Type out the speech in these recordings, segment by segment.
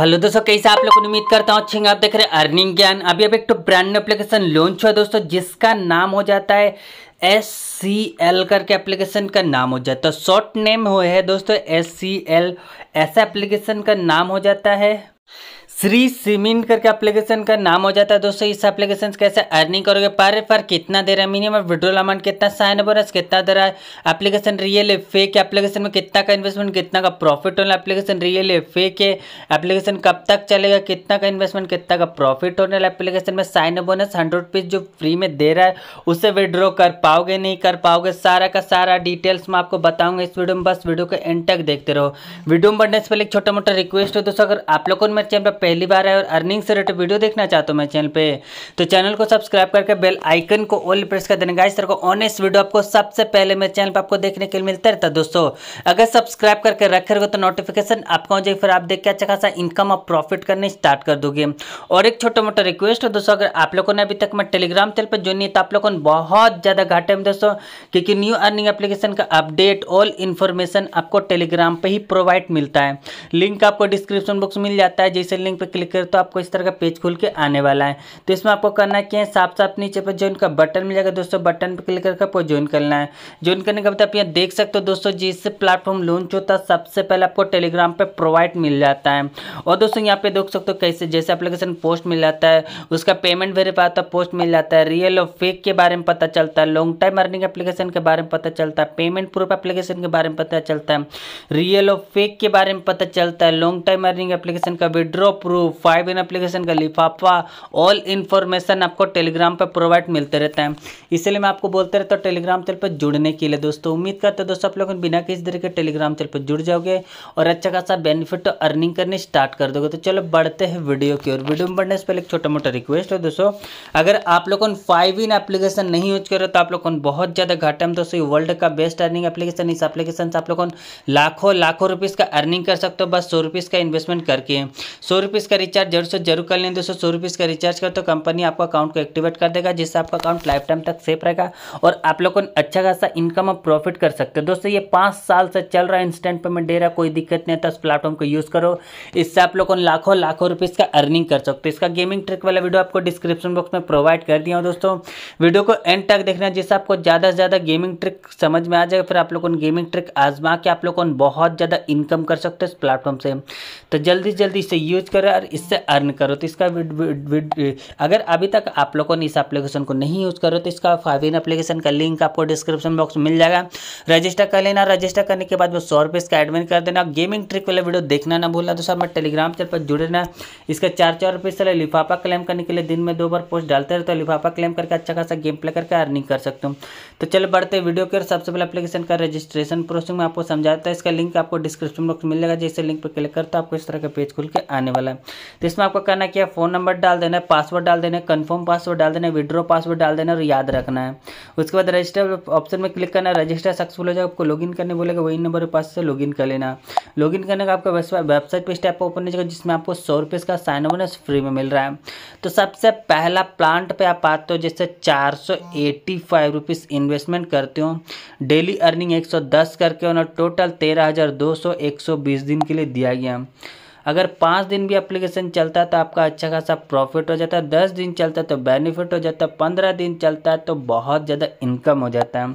hello दोस्तों कैसे आप लोग उम्मीद करता हूँ अच्छे आप देख रहे हैं अर्निंग ज्ञान अभी अभी एक तो ब्रांड न्यू एप्लीकेशन लॉन्च हुआ दोस्तों जिसका नाम हो जाता है एस सी एल करके एप्लीकेशन का नाम हो जाता है शॉर्ट तो नेम हो है दोस्तों एस सी एल ऐसा एप्लीकेशन का नाम हो जाता है श्री सिमिन करके एप्लीकेशन का नाम हो जाता है दोस्तों इस एप्लीकेशन कैसे अर्निंग करोगे पर पर कितना दे रहा है मिनिमम विड्रोल अमाउंट कितना साइन बोनस कितना दे रहा है एप्लीकेशन रियल है फेक एप्लीकेशन में कितना का इन्वेस्टमेंट कितना का प्रॉफिट होना एप्लीकेशन रियल है फेक है एप्लीकेशन कब तक चलेगा कितना का इन्वेस्टमेंट कितना का प्रॉफिट होने वाला एप्लीकेशन में साइन बोनस हंड्रेड रुपीज़ जो फ्री में दे रहा है उसे विड्रॉ कर पाओगे नहीं कर पाओगे सारा का सारा डिटेल्स मैं आपको बताऊंगा इस वीडियो में बस वीडियो को एंड तक देखते रहो वीडियो में बढ़ने से पहले एक छोटा मोटा रिक्वेस्ट हो दोस्तों अगर आप लोगों ने मेरे चैनल पर पहली बार है और अर्निंग से रिलेटेड वीडियो देखना चाहते हो मेरे चैनल पे तो चैनल को सब्सक्राइब करके बेल आइकन को ऑल प्रेस कर देना गाइस को ऑनेस्ट वीडियो आपको सबसे पहले मेरे चैनल पर आपको देखने के लिए मिलता रहता है दोस्तों अगर सब्सक्राइब करके रखे रखो तो नोटिफिकेशन आपका हो जाएगी फिर आप देख के अच्छा खासा इनकम और प्रॉफिट करने स्टार्ट कर दोगे और एक छोटा मोटा रिक्वेस्ट है दोस्तों अगर आप लोगों ने अभी तक मैं टेलीग्राम चैनल पर जो नहीं तो आप लोगों ने बहुत ज़्यादा घाटे में दोस्तों क्योंकि न्यू अर्निंग एप्लीकेशन का अपडेट ऑल इन्फॉर्मेशन आपको टेलीग्राम पर ही प्रोवाइड मिलता है लिंक आपको डिस्क्रिप्शन बॉक्स मिल जाता है जैसे लिंक पर क्लिक करें तो आपको इस तरह का पेज खुल के आने वाला है तो इसमें आपको करना क्या है साफ साफ नीचे पर ज्वाइन का बटन मिल जाएगा दोस्तों बटन पर क्लिक करके आपको ज्वाइन करना है ज्वाइन करने के बाद आप यहाँ देख सकते हो दोस्तों जिस प्लेटफॉर्म लॉन्च होता है सबसे पहले आपको टेलीग्राम पर प्रोवाइड मिल जाता है और दोस्तों यहाँ पे देख सकते हो कैसे जैसे अप्लीकेशन पोस्ट मिल जाता है उसका पेमेंट वेरीफाई होता है पोस्ट मिल जाता है रियल और फेक के बारे में पता चलता है लॉन्ग टाइम अर्निंग एप्लीकेशन के बारे में पता चलता है पेमेंट प्रूफ एप्लीकेशन के बारे में पता चलता है रियल और फेक के बारे में पता चलता है लॉन्ग टाइम अर्निंग एप्लीकेशन का withdraw proof five in application का लिफाफा ऑल इन्फॉर्मेशन आपको टेलीग्राम पर प्रोवाइड मिलते रहता है इसलिए मैं आपको बोलते रहता हूँ टेलीग्राम चैनल पर जुड़ने के लिए दोस्तों उम्मीद करते हैं दोस्तों आप लोग बिना किसी तरीके टेलीग्राम चैनल पर जुड़ जाओगे और अच्छा खासा बेनिफिट अर्निंग करनी स्टार्ट कर दोगे तो चलो बढ़ते हैं वीडियो की और वीडियो में बढ़ने से पहले एक छोटा मोटा रिक्वेस्ट है दोस्तों अगर आप लोग फाइव इन एप्लीकेशन नहीं यूज कर रहे तो आप लोग बहुत ज़्यादा घाटे में दोस्तों वर्ल्ड का बेस्ट अर्निंग एप्लीकेशन इस एप्लीकेशन से आप लोग लाखों लाखों रुपीज़ का अर्निंग कर सकते हो बस सौ रुपीज़ का इन्वेस्टमेंट करके सौ का रिचार्ज जरूर से जरूर कर लें दोस्तों सौ का रिचार्ज कर तो कंपनी आपका अकाउंट को एक्टिवेट कर देगा जिससे आपका अकाउंट लाइफ टाइम तक सेफ रहेगा और आप लोग को अच्छा खासा इनकम और प्रॉफिट कर सकते हो दोस्तों ये पाँच साल से चल रहा है इंस्टेंट पेमेंट दे रहा कोई दिक्कत नहीं है तो प्लेटफॉर्म को यूज़ करो इससे आप लोग लाखों लाखों रुपीज़ का अर्निंग कर सकते हो इसका गेमिंग ट्रिक वाला वीडियो आपको डिस्क्रिप्शन बॉक्स में प्रोवाइड कर दिया हूँ दोस्तों वीडियो को एंड तक देखना जिससे आपको ज़्यादा से ज़्यादा गेमिंग ट्रिक समझ में आ जाएगा फिर आप लोग उन गेमिंग ट्रिक आजमा के आप लोग उन बहुत ज़्यादा इनकम कर सकते हो इस प्लेटफॉर्म से तो जल्दी जल्दी इसे यूज़ करो और इससे अर्न करो तो इसका विड, विड, विड, अगर अभी तक आप लोगों ने इस एप्लीकेशन को नहीं यूज़ करो तो इसका फाइव एप्लीकेशन का लिंक आपको डिस्क्रिप्शन बॉक्स में मिल जाएगा रजिस्टर कर लेना रजिस्टर करने के बाद वो सौ रुपये इसका एडमिन कर देना गेमिंग ट्रिक वाला वीडियो देखना ना भूलना तो सर मैं टेलीग्राम चैनल पर जुड़े रहना इसका चार चार रुपये से लिफाफा क्लेम करने के लिए दिन में दो बार पोस्ट डालते रहते तो लिफाफा क्लेम करके अच्छा खासा गेम प्ले करके अर्निंग कर सकते हो तो चलो बढ़ते वीडियो के सबसे पहले एप्लीकेशन का रजिस्ट्रेशन प्रोसेस में आपको समझाता है इसका लिंक आपको डिस्क्रिप्शन बॉक्स मिल जाएगा जैसे लिंक पर क्लिक करता है आपको इस तरह का पेज खुल के आने वाला वाला है तो इसमें आपको करना क्या है फ़ोन नंबर डाल देना है पासवर्ड डाल देना है कन्फर्म पासवर्ड डाल देना है विड्रो पासवर्ड डाल देना और याद रखना है उसके बाद रजिस्टर ऑप्शन में क्लिक करना है रजिस्टर सक्सेसफुल हो जाए आपको लॉगिन करने बोलेगा वही नंबर पास से लॉगिन कर लेना लॉगिन करने का आपका वेबसाइट पर स्टेप ओपन हो जाएगा जिसमें आपको सौ रुपये का साइन बोनस फ्री में मिल रहा है तो सबसे पहला प्लांट पर आप आते हो जैसे चार सौ एटी फाइव रुपीज़ इन्वेस्टमेंट करते हो डेली अर्निंग एक सौ दस करके उन्हें टोटल तेरह हज़ार दो सौ एक सौ बीस दिन के लिए दिया गया है अगर पाँच दिन भी अप्लीकेशन चलता है तो आपका अच्छा खासा प्रॉफिट हो जाता है दस दिन चलता है तो बेनिफिट हो जाता है पंद्रह दिन चलता है तो बहुत ज़्यादा इनकम हो जाता है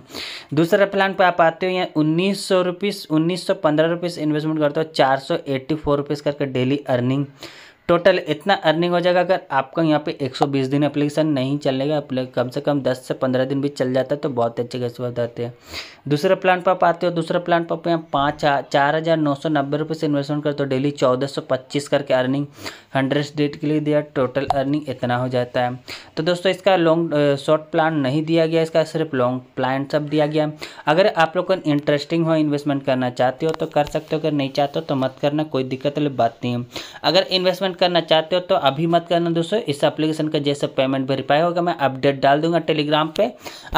दूसरा प्लान पर आप आते हो यहाँ उन्नीस सौ रुपीज़ उन्नीस सौ पंद्रह रुपीज़ इन्वेस्टमेंट करते हो चार सौ एट्टी फोर करके डेली अर्निंग टोटल इतना अर्निंग हो जाएगा अगर आपका यहाँ पे 120 दिन एप्लीकेशन नहीं चलेगा कम से कम 10 से 15 दिन भी चल जाता है तो बहुत अच्छे कैसे बताते हैं दूसरे प्लान पर आप आते हो दूसरा प्लान पर आप यहाँ पाँच चार हज़ार नौ सौ नब्बे रुपये से इन्वेस्टमेंट करते हो डेली चौदह सौ पच्चीस करके अर्निंग हंड्रेड डेट के लिए दिया टोटल अर्निंग इतना हो जाता है तो दोस्तों इसका लॉन्ग शॉर्ट प्लान नहीं दिया गया इसका सिर्फ लॉन्ग प्लान सब दिया गया अगर आप लोग को इंटरेस्टिंग हो इन्वेस्टमेंट करना चाहते हो तो कर सकते हो अगर नहीं चाहते हो तो मत करना कोई दिक्कत वाली बात नहीं है अगर इन्वेस्टमेंट पेमेंट करना चाहते हो तो अभी मत करना दोस्तों इस एप्लीकेशन का जैसे पेमेंट वेरीफाई होगा मैं अपडेट डाल दूंगा टेलीग्राम पे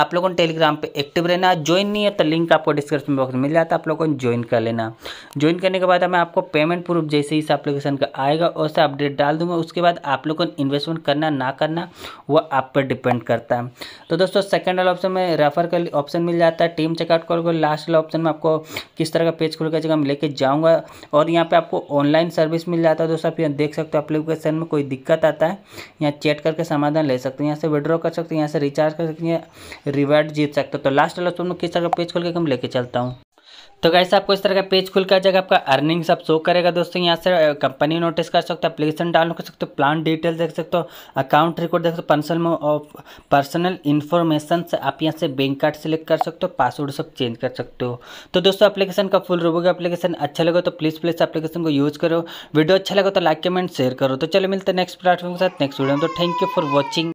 आप लोगों ने टेलीग्राम पे एक्टिव रहना ज्वाइन नहीं है तो लिंक आपको डिस्क्रिप्शन बॉक्स में मिल जाता है आप लोगों को ज्वाइन कर लेना ज्वाइन करने के बाद मैं आपको पेमेंट प्रूफ जैसे इस एप्लीकेशन का आएगा वैसे अपडेट डाल दूंगा उसके बाद आप लोगों को इन्वेस्टमेंट करना ना करना वो आप पर डिपेंड करता है तो दोस्तों सेकेंड वाला ऑप्शन में रेफर का ऑप्शन मिल जाता है टीम चेकआउट करोगे लास्ट वाला ऑप्शन में आपको किस तरह का पेज खुल कर जगह लेके जाऊँगा और यहाँ पर आपको ऑनलाइन सर्विस मिल जाता है दोस्तों आप यहाँ देख सकते सकते हो एप्लीकेशन में कोई दिक्कत आता है यहाँ चेट करके समाधान ले सकते हैं यहाँ से विड्रॉ कर सकते हैं यहाँ से रिचार्ज कर सकते हैं रिवार्ड जीत सकते हो तो लास्ट वाला तुम लोग किस तरह पेज खोल के हम लेके चलता हूँ तो कैसे आपको इस तरह का पेज खुल कर जाएगा आपका अर्निंग सब शो करेगा दोस्तों यहाँ से कंपनी नोटिस कर सकते हो अपलीकेशन डाउनलोड कर सकते हो प्लान डिटेल देख सकते हो अकाउंट रिकॉर्ड देख सकते हो पर्सनल पर्सनल इन्फॉर्मेशन से आप यहाँ से बैंक कार्ड सेलेक्ट कर सकते हो पासवर्ड सब चेंज कर सकते हो तो दोस्तों एप्लीकेशन का फुल रूबोगे अपलीकेशन अच्छा लगे तो प्लीज़ प्लीज़ एप्लीकेशन को यूज़ करो वीडियो अच्छा लगे तो लाइक कमेंट शेयर करो तो चलो मिलते हैं नेक्स्ट प्लेटफॉर्म के साथ नेक्स्ट वीडियो में तो थैंक यू फॉर वॉचिंग